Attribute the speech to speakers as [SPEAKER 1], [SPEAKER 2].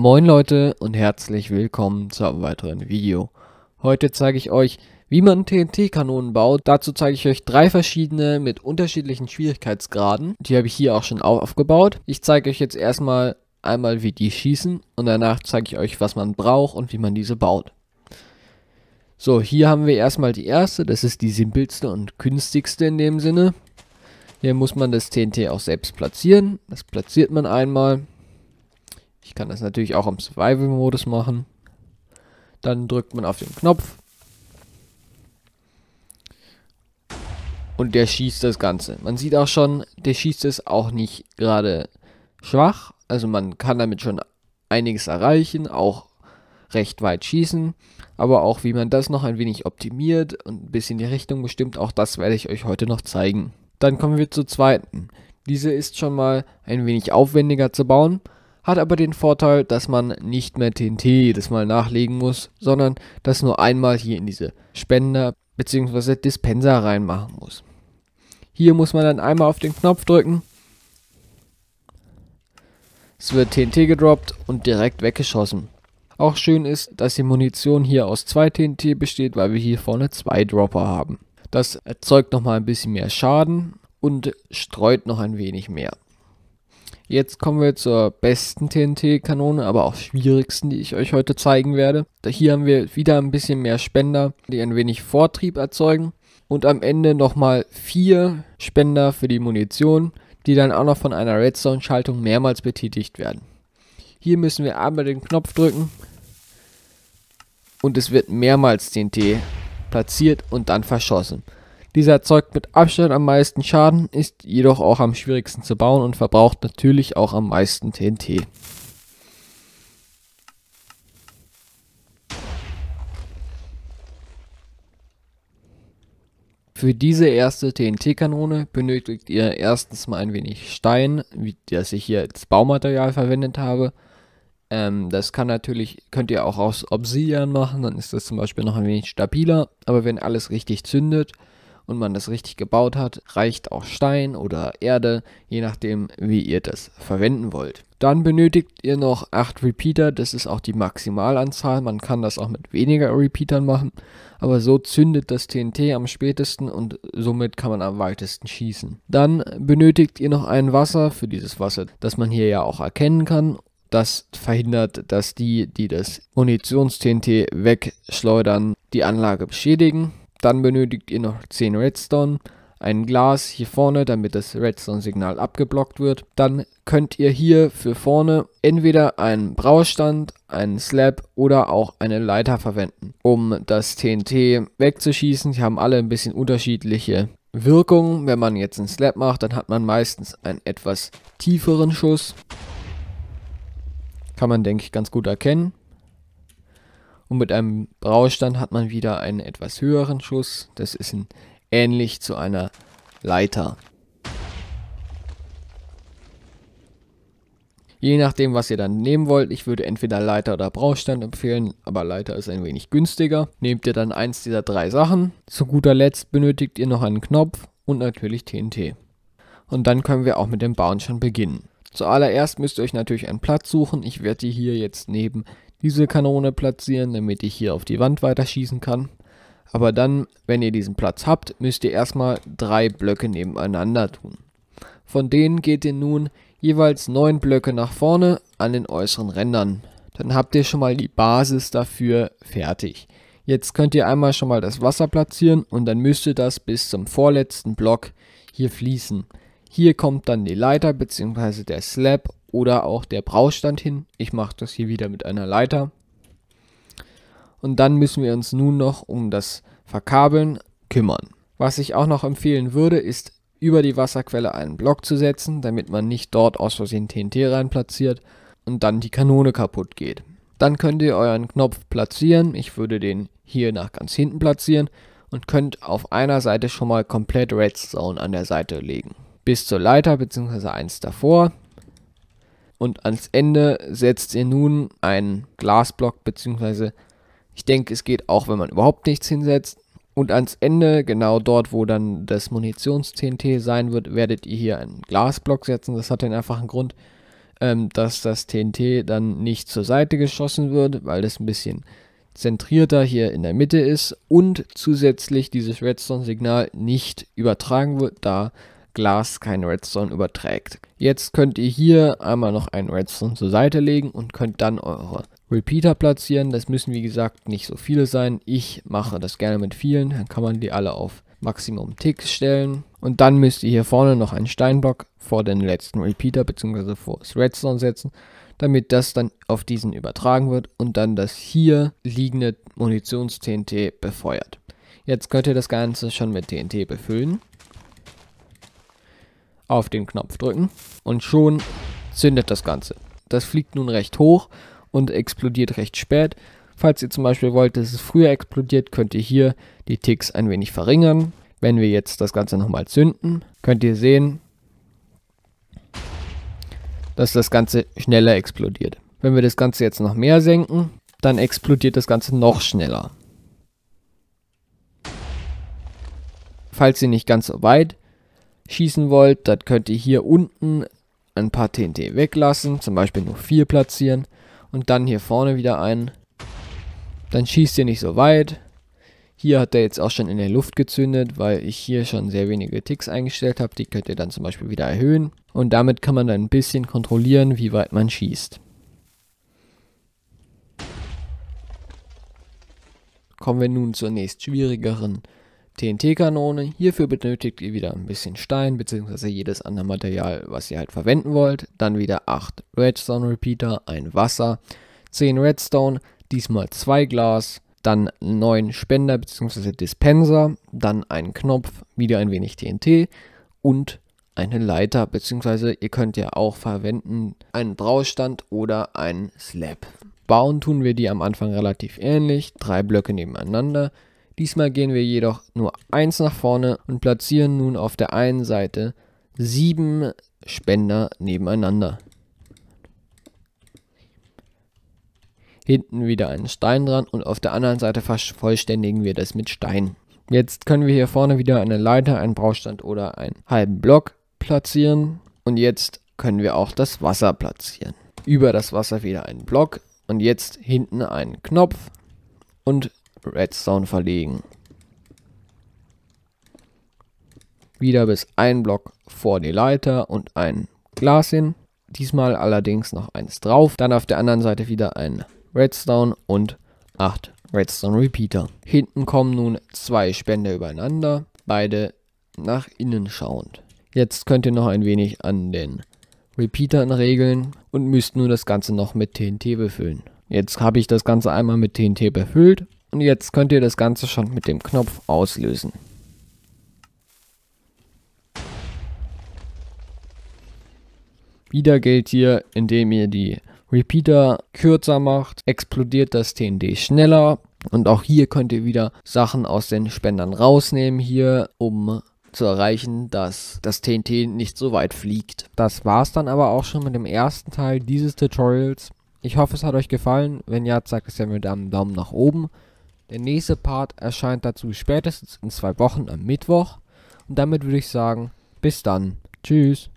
[SPEAKER 1] Moin Leute und herzlich willkommen zu einem weiteren Video. Heute zeige ich euch, wie man TNT-Kanonen baut. Dazu zeige ich euch drei verschiedene mit unterschiedlichen Schwierigkeitsgraden. Die habe ich hier auch schon aufgebaut. Ich zeige euch jetzt erstmal einmal, wie die schießen und danach zeige ich euch, was man braucht und wie man diese baut. So, hier haben wir erstmal die erste. Das ist die simpelste und günstigste in dem Sinne. Hier muss man das TNT auch selbst platzieren. Das platziert man einmal. Ich kann das natürlich auch im Survival-Modus machen. Dann drückt man auf den Knopf. Und der schießt das Ganze. Man sieht auch schon, der schießt es auch nicht gerade schwach. Also man kann damit schon einiges erreichen, auch recht weit schießen. Aber auch wie man das noch ein wenig optimiert und ein bisschen die Richtung bestimmt, auch das werde ich euch heute noch zeigen. Dann kommen wir zur zweiten. Diese ist schon mal ein wenig aufwendiger zu bauen hat aber den Vorteil, dass man nicht mehr TNT jedes Mal nachlegen muss, sondern das nur einmal hier in diese Spender bzw. Dispenser reinmachen muss. Hier muss man dann einmal auf den Knopf drücken. Es wird TNT gedroppt und direkt weggeschossen. Auch schön ist, dass die Munition hier aus zwei TNT besteht, weil wir hier vorne zwei Dropper haben. Das erzeugt nochmal ein bisschen mehr Schaden und streut noch ein wenig mehr. Jetzt kommen wir zur besten TNT-Kanone, aber auch schwierigsten, die ich euch heute zeigen werde. Hier haben wir wieder ein bisschen mehr Spender, die ein wenig Vortrieb erzeugen. Und am Ende nochmal vier Spender für die Munition, die dann auch noch von einer Redstone-Schaltung mehrmals betätigt werden. Hier müssen wir einmal den Knopf drücken und es wird mehrmals TNT platziert und dann verschossen. Dieser erzeugt mit Abstand am meisten Schaden, ist jedoch auch am schwierigsten zu bauen und verbraucht natürlich auch am meisten TNT. Für diese erste TNT-Kanone benötigt ihr erstens mal ein wenig Stein, wie das ich hier als Baumaterial verwendet habe. Ähm, das kann natürlich, könnt ihr auch aus Obsidian machen, dann ist das zum Beispiel noch ein wenig stabiler. Aber wenn alles richtig zündet, und man das richtig gebaut hat, reicht auch Stein oder Erde, je nachdem, wie ihr das verwenden wollt. Dann benötigt ihr noch 8 Repeater, das ist auch die Maximalanzahl, man kann das auch mit weniger Repeatern machen, aber so zündet das TNT am spätesten und somit kann man am weitesten schießen. Dann benötigt ihr noch ein Wasser für dieses Wasser, das man hier ja auch erkennen kann das verhindert, dass die, die das Munitions-TNT wegschleudern, die Anlage beschädigen. Dann benötigt ihr noch 10 Redstone, ein Glas hier vorne, damit das Redstone-Signal abgeblockt wird. Dann könnt ihr hier für vorne entweder einen Braustand, einen Slab oder auch eine Leiter verwenden, um das TNT wegzuschießen. Die haben alle ein bisschen unterschiedliche Wirkungen. Wenn man jetzt einen Slab macht, dann hat man meistens einen etwas tieferen Schuss. Kann man, denke ich, ganz gut erkennen. Und mit einem Braustand hat man wieder einen etwas höheren Schuss. Das ist ähnlich zu einer Leiter. Je nachdem, was ihr dann nehmen wollt, ich würde entweder Leiter oder Braustand empfehlen, aber Leiter ist ein wenig günstiger. Nehmt ihr dann eins dieser drei Sachen. Zu guter Letzt benötigt ihr noch einen Knopf und natürlich TNT. Und dann können wir auch mit dem Bauen schon beginnen. Zuallererst müsst ihr euch natürlich einen Platz suchen. Ich werde die hier jetzt neben diese Kanone platzieren, damit ich hier auf die Wand weiterschießen kann. Aber dann, wenn ihr diesen Platz habt, müsst ihr erstmal drei Blöcke nebeneinander tun. Von denen geht ihr nun jeweils neun Blöcke nach vorne an den äußeren Rändern. Dann habt ihr schon mal die Basis dafür fertig. Jetzt könnt ihr einmal schon mal das Wasser platzieren und dann müsste das bis zum vorletzten Block hier fließen. Hier kommt dann die Leiter bzw. der Slab oder auch der Braustand hin. Ich mache das hier wieder mit einer Leiter. Und dann müssen wir uns nun noch um das Verkabeln kümmern. Was ich auch noch empfehlen würde, ist über die Wasserquelle einen Block zu setzen, damit man nicht dort aus Versehen TNT rein platziert und dann die Kanone kaputt geht. Dann könnt ihr euren Knopf platzieren. Ich würde den hier nach ganz hinten platzieren und könnt auf einer Seite schon mal komplett Redstone an der Seite legen. Bis zur Leiter bzw. eins davor und ans Ende setzt ihr nun einen Glasblock, beziehungsweise ich denke, es geht auch, wenn man überhaupt nichts hinsetzt. Und ans Ende, genau dort, wo dann das Munitions-TNT sein wird, werdet ihr hier einen Glasblock setzen. Das hat den einfachen Grund, ähm, dass das TNT dann nicht zur Seite geschossen wird, weil das ein bisschen zentrierter hier in der Mitte ist und zusätzlich dieses Redstone-Signal nicht übertragen wird, da Glas kein Redstone überträgt. Jetzt könnt ihr hier einmal noch einen Redstone zur Seite legen und könnt dann eure Repeater platzieren. Das müssen wie gesagt nicht so viele sein. Ich mache das gerne mit vielen, dann kann man die alle auf Maximum Tick stellen. Und dann müsst ihr hier vorne noch einen Steinblock vor den letzten Repeater bzw. vor das Redstone setzen, damit das dann auf diesen übertragen wird und dann das hier liegende Munitions-TNT befeuert. Jetzt könnt ihr das Ganze schon mit TNT befüllen auf den Knopf drücken und schon zündet das Ganze. Das fliegt nun recht hoch und explodiert recht spät. Falls ihr zum Beispiel wollt, dass es früher explodiert, könnt ihr hier die Ticks ein wenig verringern. Wenn wir jetzt das Ganze nochmal zünden, könnt ihr sehen, dass das Ganze schneller explodiert. Wenn wir das Ganze jetzt noch mehr senken, dann explodiert das Ganze noch schneller. Falls ihr nicht ganz so weit schießen wollt, dann könnt ihr hier unten ein paar TNT weglassen, zum Beispiel nur 4 platzieren und dann hier vorne wieder ein. Dann schießt ihr nicht so weit. Hier hat er jetzt auch schon in der Luft gezündet, weil ich hier schon sehr wenige Ticks eingestellt habe. Die könnt ihr dann zum Beispiel wieder erhöhen. Und damit kann man dann ein bisschen kontrollieren, wie weit man schießt. Kommen wir nun zur nächst schwierigeren TNT-Kanone. Hierfür benötigt ihr wieder ein bisschen Stein bzw. jedes andere Material, was ihr halt verwenden wollt. Dann wieder 8 Redstone-Repeater, ein Wasser, 10 Redstone, diesmal 2 Glas, dann 9 Spender bzw. Dispenser, dann einen Knopf, wieder ein wenig TNT und eine Leiter bzw. ihr könnt ja auch verwenden einen Braustand oder einen Slab. Bauen tun wir die am Anfang relativ ähnlich, drei Blöcke nebeneinander. Diesmal gehen wir jedoch nur eins nach vorne und platzieren nun auf der einen Seite sieben Spender nebeneinander. Hinten wieder einen Stein dran und auf der anderen Seite vervollständigen wir das mit Stein. Jetzt können wir hier vorne wieder eine Leiter, einen Braustand oder einen halben Block platzieren. Und jetzt können wir auch das Wasser platzieren. Über das Wasser wieder einen Block und jetzt hinten einen Knopf und Redstone verlegen. Wieder bis ein Block vor die Leiter und ein Glas hin. Diesmal allerdings noch eins drauf. Dann auf der anderen Seite wieder ein Redstone und acht Redstone Repeater. Hinten kommen nun zwei Spender übereinander, beide nach innen schauend. Jetzt könnt ihr noch ein wenig an den Repeatern regeln und müsst nun das Ganze noch mit TNT befüllen. Jetzt habe ich das Ganze einmal mit TNT befüllt und jetzt könnt ihr das Ganze schon mit dem Knopf auslösen. Wieder gilt hier, indem ihr die Repeater kürzer macht, explodiert das TNT schneller. Und auch hier könnt ihr wieder Sachen aus den Spendern rausnehmen, hier, um zu erreichen, dass das TNT nicht so weit fliegt. Das war's dann aber auch schon mit dem ersten Teil dieses Tutorials. Ich hoffe, es hat euch gefallen. Wenn ja, zeigt es ja mit einem Daumen nach oben. Der nächste Part erscheint dazu spätestens in zwei Wochen am Mittwoch. Und damit würde ich sagen, bis dann. Tschüss.